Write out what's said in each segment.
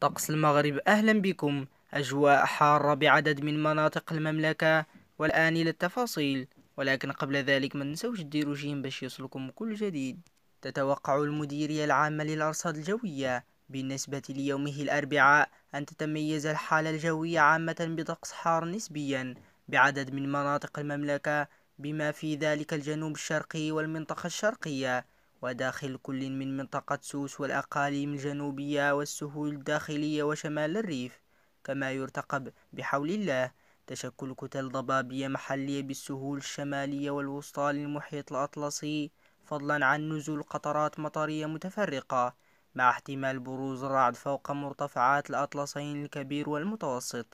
طقس المغرب أهلا بكم أجواء حارة بعدد من مناطق المملكة والآن للتفاصيل ولكن قبل ذلك ما ننسوش ديروا جيم باش يصلكم كل جديد تتوقع المديرية العامة للأرصاد الجوية بالنسبة ليومه الأربعاء أن تتميز الحالة الجوية عامة بطقس حار نسبيا بعدد من مناطق المملكة بما في ذلك الجنوب الشرقي والمنطقة الشرقية وداخل كل من منطقة سوس والأقاليم الجنوبية والسهول الداخلية وشمال الريف كما يرتقب بحول الله تشكل كتل ضبابية محلية بالسهول الشمالية والوسطى للمحيط الأطلسي فضلا عن نزول قطرات مطرية متفرقة مع احتمال بروز الرعد فوق مرتفعات الأطلسين الكبير والمتوسط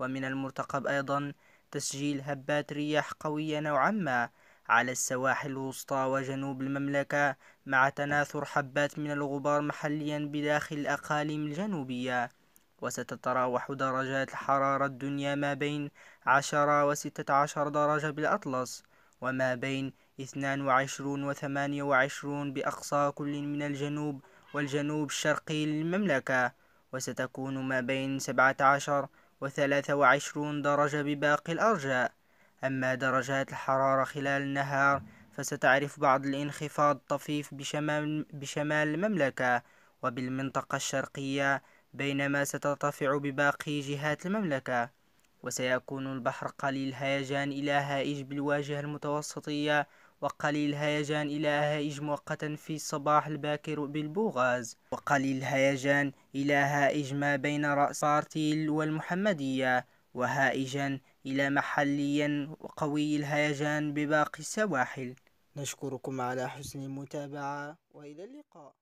ومن المرتقب أيضا تسجيل هبات رياح قوية نوعا ما على السواحل الوسطى وجنوب المملكة مع تناثر حبات من الغبار محليا بداخل الأقاليم الجنوبية وستتراوح درجات الحرارة الدنيا ما بين 10 و 16 درجة بالأطلس وما بين 22 و 28 بأقصى كل من الجنوب والجنوب الشرقي للمملكة وستكون ما بين 17 و 23 درجة بباقي الأرجاء أما درجات الحرارة خلال النهار فستعرف بعض الانخفاض الطفيف بشمال, بشمال المملكة وبالمنطقة الشرقية بينما سترتفع بباقي جهات المملكة وسيكون البحر قليل هيجان إلى هائج بالواجهة المتوسطية وقليل هيجان إلى هائج مؤقتا في الصباح الباكر بالبوغاز وقليل هيجان إلى هائج ما بين رأس بارتيل والمحمدية وهائجا إلى محلي وقوي الهيجان بباقي السواحل نشكركم على حسن المتابعة وإلى اللقاء